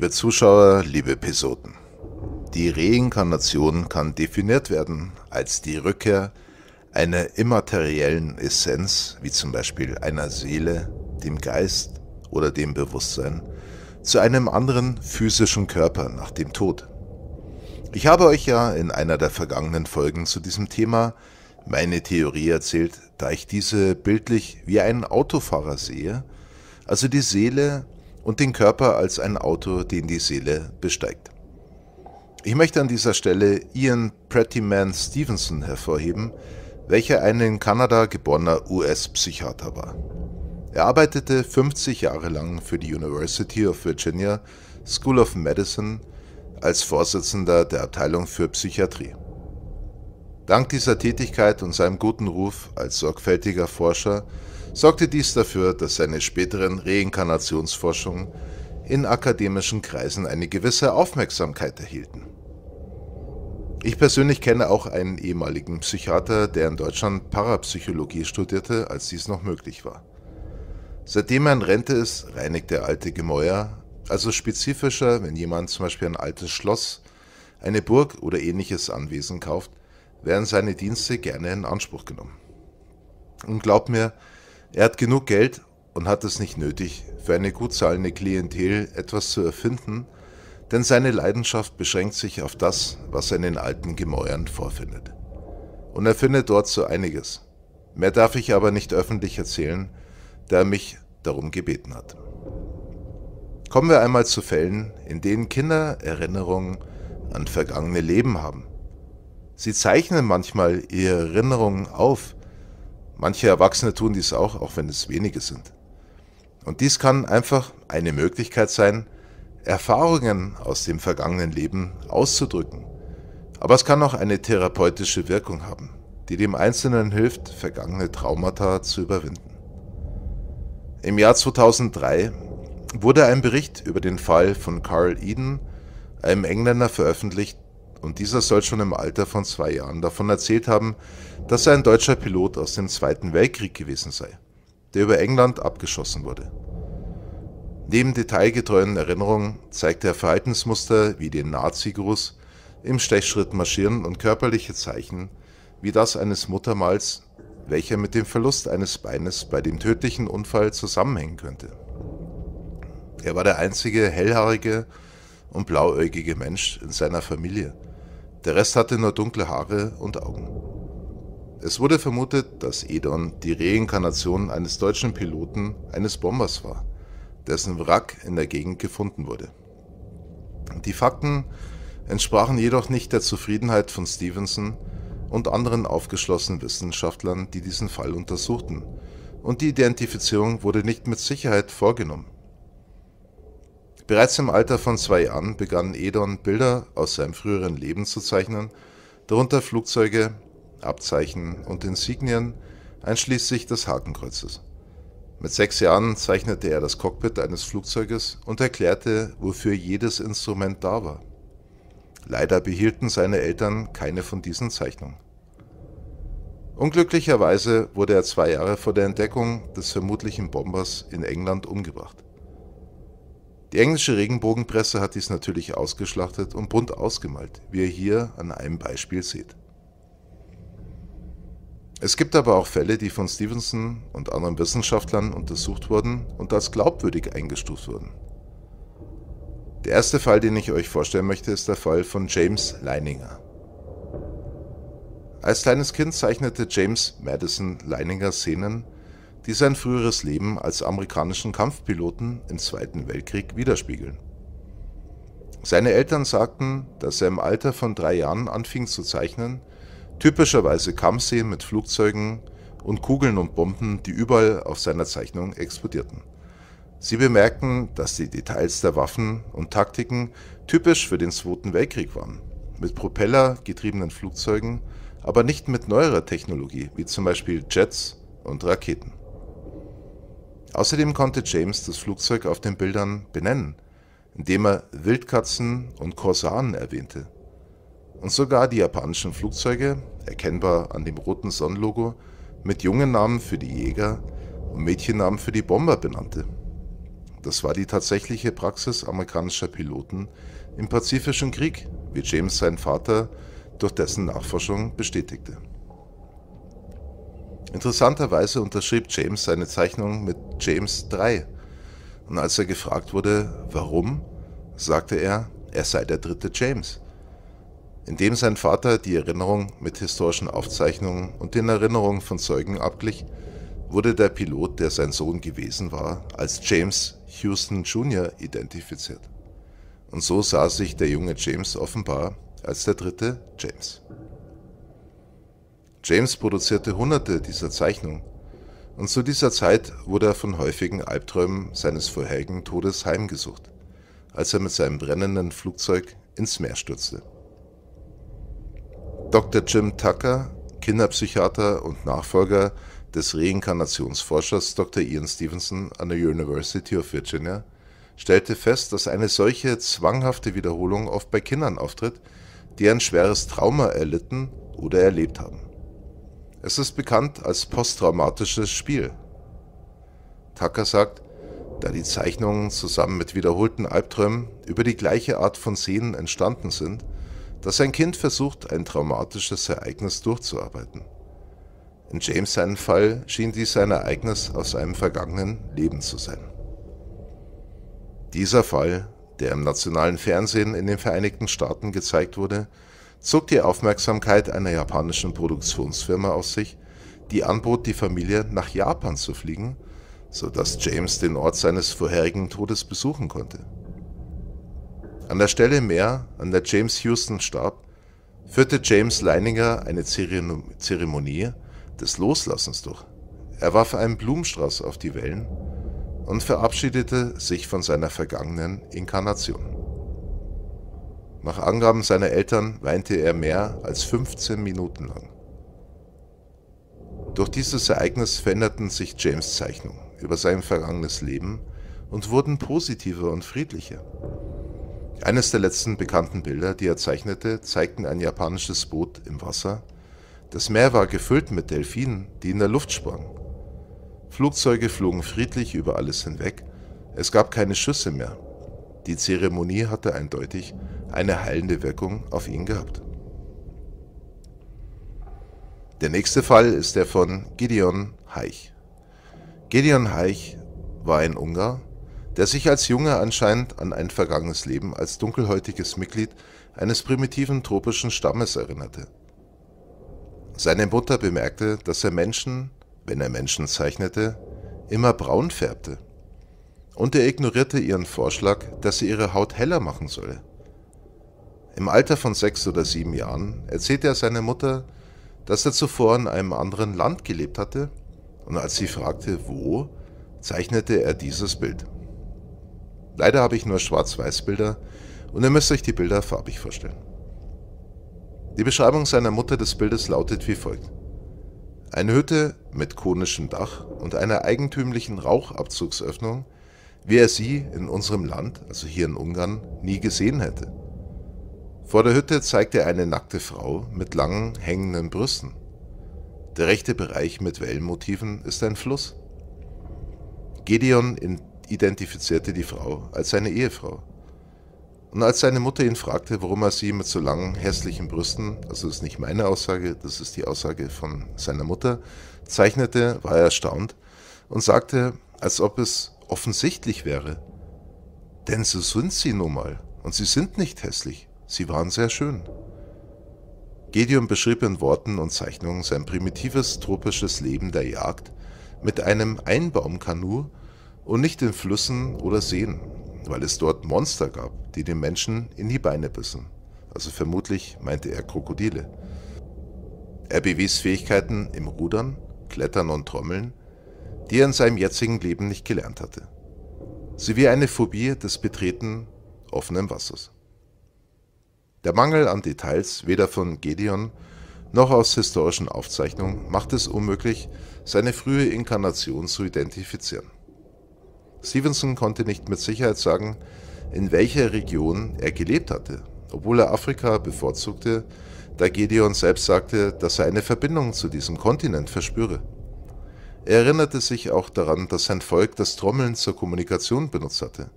Liebe Zuschauer, liebe Episoden. Die Reinkarnation kann definiert werden als die Rückkehr einer immateriellen Essenz, wie zum Beispiel einer Seele, dem Geist oder dem Bewusstsein, zu einem anderen physischen Körper nach dem Tod. Ich habe euch ja in einer der vergangenen Folgen zu diesem Thema meine Theorie erzählt, da ich diese bildlich wie einen Autofahrer sehe, also die Seele und den Körper als ein Auto, den die Seele besteigt. Ich möchte an dieser Stelle Ian Prettyman Stevenson hervorheben, welcher ein in Kanada geborener US-Psychiater war. Er arbeitete 50 Jahre lang für die University of Virginia School of Medicine als Vorsitzender der Abteilung für Psychiatrie. Dank dieser Tätigkeit und seinem guten Ruf als sorgfältiger Forscher sorgte dies dafür, dass seine späteren Reinkarnationsforschungen in akademischen Kreisen eine gewisse Aufmerksamkeit erhielten. Ich persönlich kenne auch einen ehemaligen Psychiater, der in Deutschland Parapsychologie studierte, als dies noch möglich war. Seitdem er in Rente ist, reinigt er alte Gemäuer, also spezifischer, wenn jemand zum Beispiel ein altes Schloss, eine Burg oder ähnliches Anwesen kauft, werden seine Dienste gerne in Anspruch genommen. Und glaub mir, er hat genug Geld und hat es nicht nötig, für eine gut zahlende Klientel etwas zu erfinden, denn seine Leidenschaft beschränkt sich auf das, was er in den alten Gemäuern vorfindet. Und er findet dort so einiges. Mehr darf ich aber nicht öffentlich erzählen, da er mich darum gebeten hat. Kommen wir einmal zu Fällen, in denen Kinder Erinnerungen an vergangene Leben haben. Sie zeichnen manchmal ihre Erinnerungen auf, Manche Erwachsene tun dies auch, auch wenn es wenige sind. Und dies kann einfach eine Möglichkeit sein, Erfahrungen aus dem vergangenen Leben auszudrücken. Aber es kann auch eine therapeutische Wirkung haben, die dem Einzelnen hilft, vergangene Traumata zu überwinden. Im Jahr 2003 wurde ein Bericht über den Fall von Carl Eden, einem Engländer, veröffentlicht, und dieser soll schon im Alter von zwei Jahren davon erzählt haben, dass er ein deutscher Pilot aus dem Zweiten Weltkrieg gewesen sei, der über England abgeschossen wurde. Neben detailgetreuen Erinnerungen zeigte er Verhaltensmuster wie den Nazi-Gruß, im Stechschritt marschieren und körperliche Zeichen wie das eines Muttermals, welcher mit dem Verlust eines Beines bei dem tödlichen Unfall zusammenhängen könnte. Er war der einzige hellhaarige und blauäugige Mensch in seiner Familie der Rest hatte nur dunkle Haare und Augen. Es wurde vermutet, dass Edon die Reinkarnation eines deutschen Piloten eines Bombers war, dessen Wrack in der Gegend gefunden wurde. Die Fakten entsprachen jedoch nicht der Zufriedenheit von Stevenson und anderen aufgeschlossenen Wissenschaftlern, die diesen Fall untersuchten, und die Identifizierung wurde nicht mit Sicherheit vorgenommen. Bereits im Alter von zwei Jahren begann Edon Bilder aus seinem früheren Leben zu zeichnen, darunter Flugzeuge, Abzeichen und Insignien, einschließlich des Hakenkreuzes. Mit sechs Jahren zeichnete er das Cockpit eines Flugzeuges und erklärte, wofür jedes Instrument da war. Leider behielten seine Eltern keine von diesen Zeichnungen. Unglücklicherweise wurde er zwei Jahre vor der Entdeckung des vermutlichen Bombers in England umgebracht. Die englische Regenbogenpresse hat dies natürlich ausgeschlachtet und bunt ausgemalt, wie ihr hier an einem Beispiel seht. Es gibt aber auch Fälle, die von Stevenson und anderen Wissenschaftlern untersucht wurden und als glaubwürdig eingestuft wurden. Der erste Fall, den ich euch vorstellen möchte, ist der Fall von James Leininger. Als kleines Kind zeichnete James Madison Leininger Szenen, die sein früheres Leben als amerikanischen Kampfpiloten im Zweiten Weltkrieg widerspiegeln. Seine Eltern sagten, dass er im Alter von drei Jahren anfing zu zeichnen, typischerweise Kampfszenen mit Flugzeugen und Kugeln und Bomben, die überall auf seiner Zeichnung explodierten. Sie bemerkten, dass die Details der Waffen und Taktiken typisch für den Zweiten Weltkrieg waren, mit propellergetriebenen Flugzeugen, aber nicht mit neuerer Technologie wie zum Beispiel Jets und Raketen. Außerdem konnte James das Flugzeug auf den Bildern benennen, indem er Wildkatzen und Korsaren erwähnte. Und sogar die japanischen Flugzeuge, erkennbar an dem roten Sonnenlogo, mit Jungennamen für die Jäger und Mädchennamen für die Bomber benannte. Das war die tatsächliche Praxis amerikanischer Piloten im Pazifischen Krieg, wie James sein Vater durch dessen Nachforschung bestätigte. Interessanterweise unterschrieb James seine Zeichnung mit James 3. Und als er gefragt wurde, warum, sagte er, er sei der dritte James. Indem sein Vater die Erinnerung mit historischen Aufzeichnungen und den Erinnerungen von Zeugen abglich, wurde der Pilot, der sein Sohn gewesen war, als James Houston Jr. identifiziert. Und so sah sich der junge James offenbar als der dritte James. James produzierte Hunderte dieser Zeichnungen, und zu dieser Zeit wurde er von häufigen Albträumen seines vorherigen Todes heimgesucht, als er mit seinem brennenden Flugzeug ins Meer stürzte. Dr. Jim Tucker, Kinderpsychiater und Nachfolger des Reinkarnationsforschers Dr. Ian Stevenson an der University of Virginia, stellte fest, dass eine solche zwanghafte Wiederholung oft bei Kindern auftritt, die ein schweres Trauma erlitten oder erlebt haben. Es ist bekannt als posttraumatisches Spiel. Tucker sagt, da die Zeichnungen zusammen mit wiederholten Albträumen über die gleiche Art von Szenen entstanden sind, dass ein Kind versucht, ein traumatisches Ereignis durchzuarbeiten. In James seinen Fall schien dies ein Ereignis aus einem vergangenen Leben zu sein. Dieser Fall, der im nationalen Fernsehen in den Vereinigten Staaten gezeigt wurde, zog die Aufmerksamkeit einer japanischen Produktionsfirma auf sich, die anbot, die Familie nach Japan zu fliegen, sodass James den Ort seines vorherigen Todes besuchen konnte. An der Stelle mehr, an der James Houston starb, führte James Leininger eine Zeremonie des Loslassens durch. Er warf einen Blumenstrauß auf die Wellen und verabschiedete sich von seiner vergangenen Inkarnation. Nach Angaben seiner Eltern weinte er mehr als 15 Minuten lang. Durch dieses Ereignis veränderten sich James Zeichnungen über sein vergangenes Leben und wurden positiver und friedlicher. Eines der letzten bekannten Bilder, die er zeichnete, zeigten ein japanisches Boot im Wasser. Das Meer war gefüllt mit Delfinen, die in der Luft sprangen. Flugzeuge flogen friedlich über alles hinweg. Es gab keine Schüsse mehr. Die Zeremonie hatte eindeutig eine heilende Wirkung auf ihn gehabt. Der nächste Fall ist der von Gideon Heich. Gideon Heich war ein Ungar, der sich als Junge anscheinend an ein vergangenes Leben als dunkelhäutiges Mitglied eines primitiven tropischen Stammes erinnerte. Seine Mutter bemerkte, dass er Menschen, wenn er Menschen zeichnete, immer braun färbte. Und er ignorierte ihren Vorschlag, dass sie ihre Haut heller machen solle. Im Alter von sechs oder sieben Jahren erzählte er seiner Mutter, dass er zuvor in einem anderen Land gelebt hatte, und als sie fragte, wo, zeichnete er dieses Bild. Leider habe ich nur Schwarz-Weiß-Bilder und ihr müsst euch die Bilder farbig vorstellen. Die Beschreibung seiner Mutter des Bildes lautet wie folgt. Eine Hütte mit konischem Dach und einer eigentümlichen Rauchabzugsöffnung, wie er sie in unserem Land, also hier in Ungarn, nie gesehen hätte. Vor der Hütte zeigt er eine nackte Frau mit langen, hängenden Brüsten. Der rechte Bereich mit Wellenmotiven ist ein Fluss. Gedeon identifizierte die Frau als seine Ehefrau. Und als seine Mutter ihn fragte, warum er sie mit so langen, hässlichen Brüsten, also das ist nicht meine Aussage, das ist die Aussage von seiner Mutter, zeichnete, war er erstaunt und sagte, als ob es offensichtlich wäre. Denn so sind sie nun mal und sie sind nicht hässlich. Sie waren sehr schön. Gedeon beschrieb in Worten und Zeichnungen sein primitives tropisches Leben der Jagd mit einem Einbaumkanu und nicht in Flüssen oder Seen, weil es dort Monster gab, die den Menschen in die Beine bissen. Also vermutlich meinte er Krokodile. Er bewies Fähigkeiten im Rudern, Klettern und Trommeln, die er in seinem jetzigen Leben nicht gelernt hatte. Sie wie eine Phobie des Betreten offenen Wassers. Der Mangel an Details, weder von Gedeon noch aus historischen Aufzeichnungen, macht es unmöglich, seine frühe Inkarnation zu identifizieren. Stevenson konnte nicht mit Sicherheit sagen, in welcher Region er gelebt hatte, obwohl er Afrika bevorzugte, da Gedeon selbst sagte, dass er eine Verbindung zu diesem Kontinent verspüre. Er erinnerte sich auch daran, dass sein Volk das Trommeln zur Kommunikation benutzt hatte.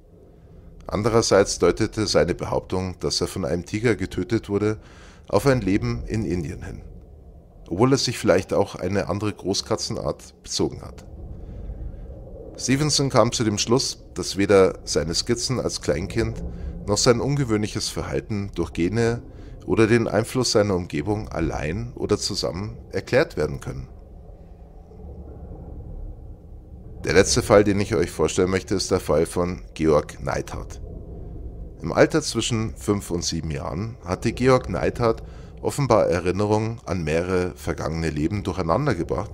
Andererseits deutete seine Behauptung, dass er von einem Tiger getötet wurde, auf ein Leben in Indien hin, obwohl er sich vielleicht auch eine andere Großkatzenart bezogen hat. Stevenson kam zu dem Schluss, dass weder seine Skizzen als Kleinkind noch sein ungewöhnliches Verhalten durch Gene oder den Einfluss seiner Umgebung allein oder zusammen erklärt werden können. Der letzte Fall, den ich euch vorstellen möchte, ist der Fall von Georg Neithardt. Im Alter zwischen 5 und 7 Jahren hatte Georg Neithardt offenbar Erinnerungen an mehrere vergangene Leben durcheinandergebracht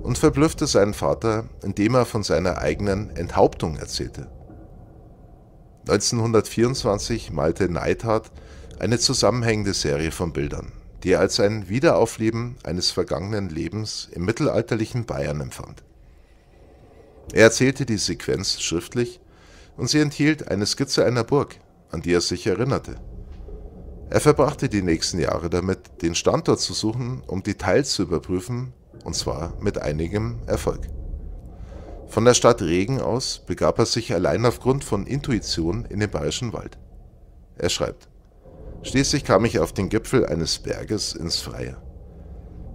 und verblüffte seinen Vater, indem er von seiner eigenen Enthauptung erzählte. 1924 malte Neithardt eine zusammenhängende Serie von Bildern, die er als ein Wiederaufleben eines vergangenen Lebens im mittelalterlichen Bayern empfand. Er erzählte die Sequenz schriftlich und sie enthielt eine Skizze einer Burg, an die er sich erinnerte. Er verbrachte die nächsten Jahre damit, den Standort zu suchen, um Details zu überprüfen, und zwar mit einigem Erfolg. Von der Stadt Regen aus begab er sich allein aufgrund von Intuition in den bayerischen Wald. Er schreibt, Schließlich kam ich auf den Gipfel eines Berges ins Freie.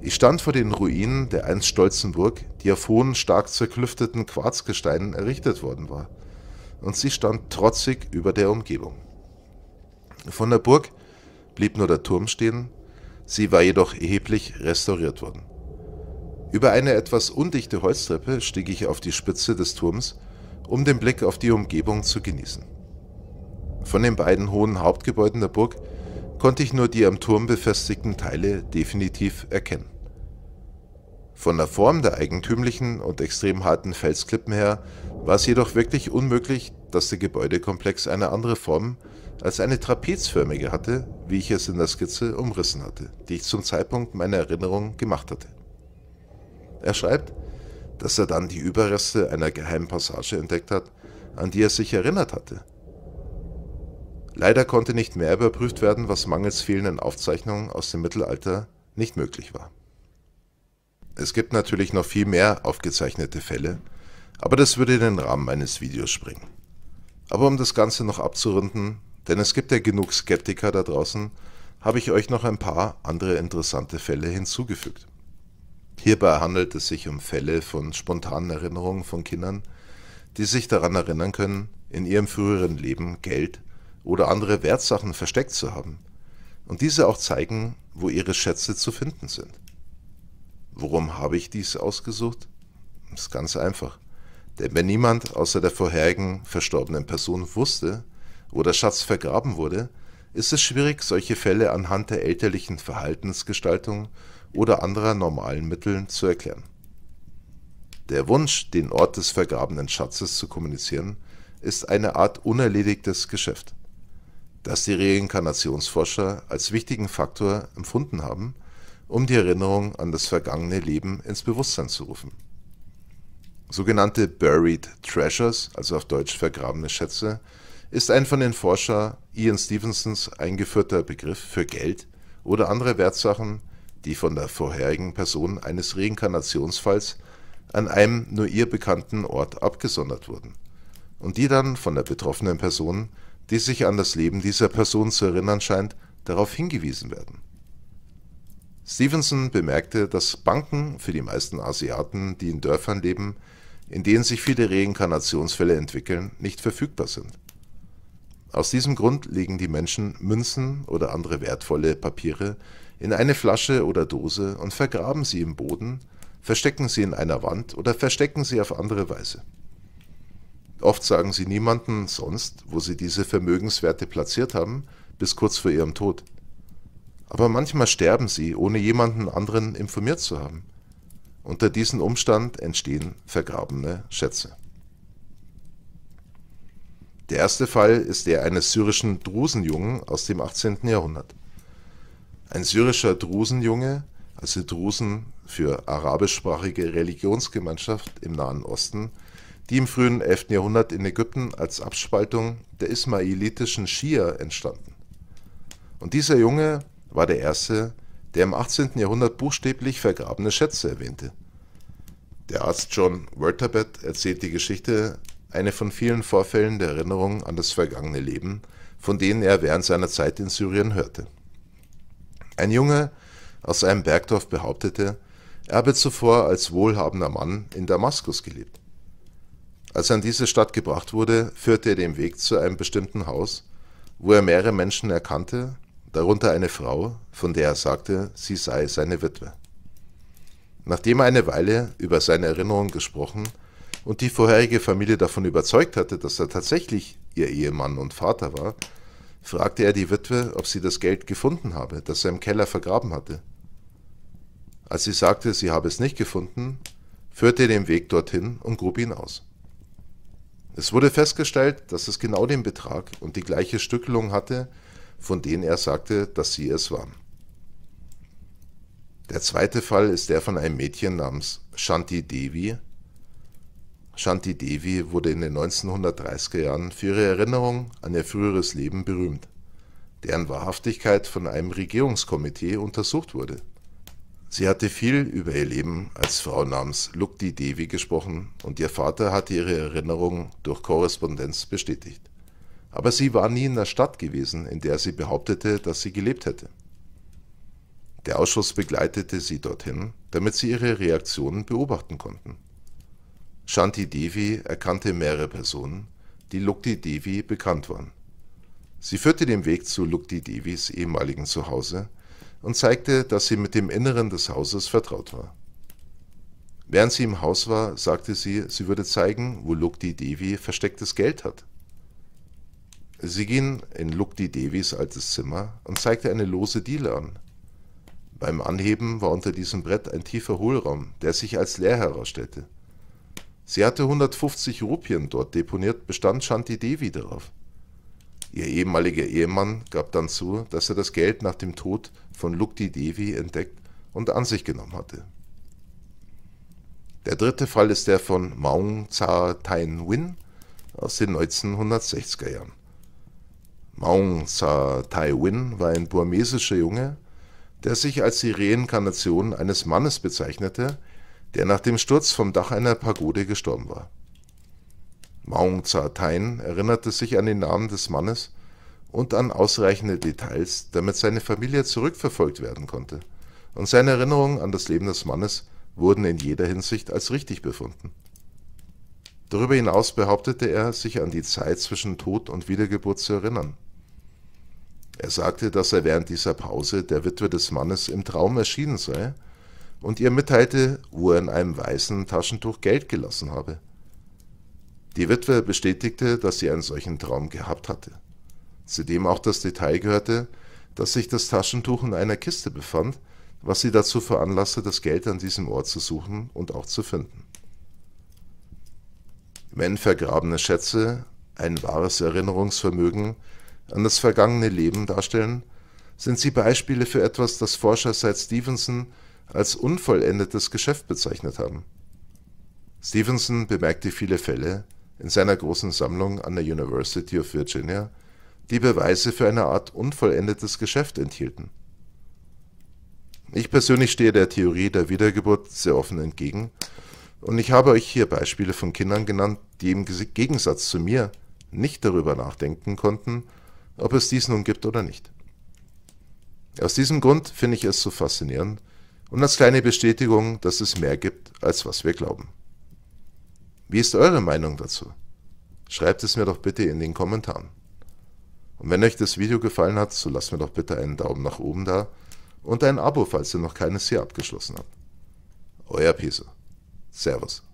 Ich stand vor den Ruinen der einst stolzen Burg, die auf hohen, stark zerklüfteten Quarzgesteinen errichtet worden war, und sie stand trotzig über der Umgebung. Von der Burg blieb nur der Turm stehen, sie war jedoch erheblich restauriert worden. Über eine etwas undichte Holztreppe stieg ich auf die Spitze des Turms, um den Blick auf die Umgebung zu genießen. Von den beiden hohen Hauptgebäuden der Burg konnte ich nur die am Turm befestigten Teile definitiv erkennen. Von der Form der eigentümlichen und extrem harten Felsklippen her war es jedoch wirklich unmöglich, dass der Gebäudekomplex eine andere Form als eine trapezförmige hatte, wie ich es in der Skizze umrissen hatte, die ich zum Zeitpunkt meiner Erinnerung gemacht hatte. Er schreibt, dass er dann die Überreste einer geheimen Passage entdeckt hat, an die er sich erinnert hatte Leider konnte nicht mehr überprüft werden, was mangels fehlenden Aufzeichnungen aus dem Mittelalter nicht möglich war. Es gibt natürlich noch viel mehr aufgezeichnete Fälle, aber das würde in den Rahmen meines Videos springen. Aber um das Ganze noch abzurunden, denn es gibt ja genug Skeptiker da draußen, habe ich euch noch ein paar andere interessante Fälle hinzugefügt. Hierbei handelt es sich um Fälle von spontanen Erinnerungen von Kindern, die sich daran erinnern können, in ihrem früheren Leben Geld oder andere Wertsachen versteckt zu haben und diese auch zeigen, wo ihre Schätze zu finden sind. Warum habe ich dies ausgesucht? Das ist ganz einfach. Denn wenn niemand außer der vorherigen verstorbenen Person wusste, wo der Schatz vergraben wurde, ist es schwierig, solche Fälle anhand der elterlichen Verhaltensgestaltung oder anderer normalen Mitteln zu erklären. Der Wunsch, den Ort des vergrabenen Schatzes zu kommunizieren, ist eine Art unerledigtes Geschäft das die Reinkarnationsforscher als wichtigen Faktor empfunden haben, um die Erinnerung an das vergangene Leben ins Bewusstsein zu rufen. Sogenannte Buried Treasures, also auf Deutsch vergrabene Schätze, ist ein von den Forscher Ian Stevensons eingeführter Begriff für Geld oder andere Wertsachen, die von der vorherigen Person eines Reinkarnationsfalls an einem nur ihr bekannten Ort abgesondert wurden und die dann von der betroffenen Person die sich an das Leben dieser Person zu erinnern scheint, darauf hingewiesen werden. Stevenson bemerkte, dass Banken für die meisten Asiaten, die in Dörfern leben, in denen sich viele Reinkarnationsfälle entwickeln, nicht verfügbar sind. Aus diesem Grund legen die Menschen Münzen oder andere wertvolle Papiere in eine Flasche oder Dose und vergraben sie im Boden, verstecken sie in einer Wand oder verstecken sie auf andere Weise. Oft sagen sie niemanden sonst, wo sie diese Vermögenswerte platziert haben, bis kurz vor ihrem Tod. Aber manchmal sterben sie, ohne jemanden anderen informiert zu haben. Unter diesem Umstand entstehen vergrabene Schätze. Der erste Fall ist der eines syrischen Drusenjungen aus dem 18. Jahrhundert. Ein syrischer Drusenjunge, also Drusen für arabischsprachige Religionsgemeinschaft im Nahen Osten, die im frühen 11. Jahrhundert in Ägypten als Abspaltung der ismailitischen Schier entstanden. Und dieser Junge war der Erste, der im 18. Jahrhundert buchstäblich vergrabene Schätze erwähnte. Der Arzt John Werterbett erzählt die Geschichte, eine von vielen Vorfällen der Erinnerung an das vergangene Leben, von denen er während seiner Zeit in Syrien hörte. Ein Junge aus einem Bergdorf behauptete, er habe zuvor als wohlhabender Mann in Damaskus gelebt. Als er in diese Stadt gebracht wurde, führte er den Weg zu einem bestimmten Haus, wo er mehrere Menschen erkannte, darunter eine Frau, von der er sagte, sie sei seine Witwe. Nachdem er eine Weile über seine Erinnerung gesprochen und die vorherige Familie davon überzeugt hatte, dass er tatsächlich ihr Ehemann und Vater war, fragte er die Witwe, ob sie das Geld gefunden habe, das er im Keller vergraben hatte. Als sie sagte, sie habe es nicht gefunden, führte er den Weg dorthin und grub ihn aus. Es wurde festgestellt, dass es genau den Betrag und die gleiche Stückelung hatte, von denen er sagte, dass sie es waren. Der zweite Fall ist der von einem Mädchen namens Shanti Devi. Shanti Devi wurde in den 1930er Jahren für ihre Erinnerung an ihr früheres Leben berühmt, deren Wahrhaftigkeit von einem Regierungskomitee untersucht wurde. Sie hatte viel über ihr Leben als Frau namens Lukti Devi gesprochen und ihr Vater hatte ihre Erinnerungen durch Korrespondenz bestätigt. Aber sie war nie in der Stadt gewesen, in der sie behauptete, dass sie gelebt hätte. Der Ausschuss begleitete sie dorthin, damit sie ihre Reaktionen beobachten konnten. Shanti Devi erkannte mehrere Personen, die Lukti Devi bekannt waren. Sie führte den Weg zu Lukti Devis ehemaligen Zuhause, und zeigte, dass sie mit dem Inneren des Hauses vertraut war. Während sie im Haus war, sagte sie, sie würde zeigen, wo Lukti Devi verstecktes Geld hat. Sie ging in Lukti Devis altes Zimmer und zeigte eine lose Diele an. Beim Anheben war unter diesem Brett ein tiefer Hohlraum, der sich als leer herausstellte. Sie hatte 150 Rupien dort deponiert, bestand Shanti Devi darauf. Ihr ehemaliger Ehemann gab dann zu, dass er das Geld nach dem Tod von Lukti Devi entdeckt und an sich genommen hatte. Der dritte Fall ist der von Maung Tsa Tain Win aus den 1960er Jahren. Maung Tsa Tai Win war ein burmesischer Junge, der sich als die Reinkarnation eines Mannes bezeichnete, der nach dem Sturz vom Dach einer Pagode gestorben war. Maung Zartein erinnerte sich an den Namen des Mannes und an ausreichende Details, damit seine Familie zurückverfolgt werden konnte, und seine Erinnerungen an das Leben des Mannes wurden in jeder Hinsicht als richtig befunden. Darüber hinaus behauptete er, sich an die Zeit zwischen Tod und Wiedergeburt zu erinnern. Er sagte, dass er während dieser Pause der Witwe des Mannes im Traum erschienen sei und ihr mitteilte, wo er in einem weißen Taschentuch Geld gelassen habe – die Witwe bestätigte, dass sie einen solchen Traum gehabt hatte. Zudem auch das Detail gehörte, dass sich das Taschentuch in einer Kiste befand, was sie dazu veranlasste, das Geld an diesem Ort zu suchen und auch zu finden. Wenn vergrabene Schätze ein wahres Erinnerungsvermögen an das vergangene Leben darstellen, sind sie Beispiele für etwas, das Forscher seit Stevenson als unvollendetes Geschäft bezeichnet haben. Stevenson bemerkte viele Fälle, in seiner großen Sammlung an der University of Virginia, die Beweise für eine Art unvollendetes Geschäft enthielten. Ich persönlich stehe der Theorie der Wiedergeburt sehr offen entgegen und ich habe euch hier Beispiele von Kindern genannt, die im Gegensatz zu mir nicht darüber nachdenken konnten, ob es dies nun gibt oder nicht. Aus diesem Grund finde ich es so faszinierend und als kleine Bestätigung, dass es mehr gibt, als was wir glauben. Wie ist eure Meinung dazu? Schreibt es mir doch bitte in den Kommentaren. Und wenn euch das Video gefallen hat, so lasst mir doch bitte einen Daumen nach oben da und ein Abo, falls ihr noch keines hier abgeschlossen habt. Euer Peso. Servus.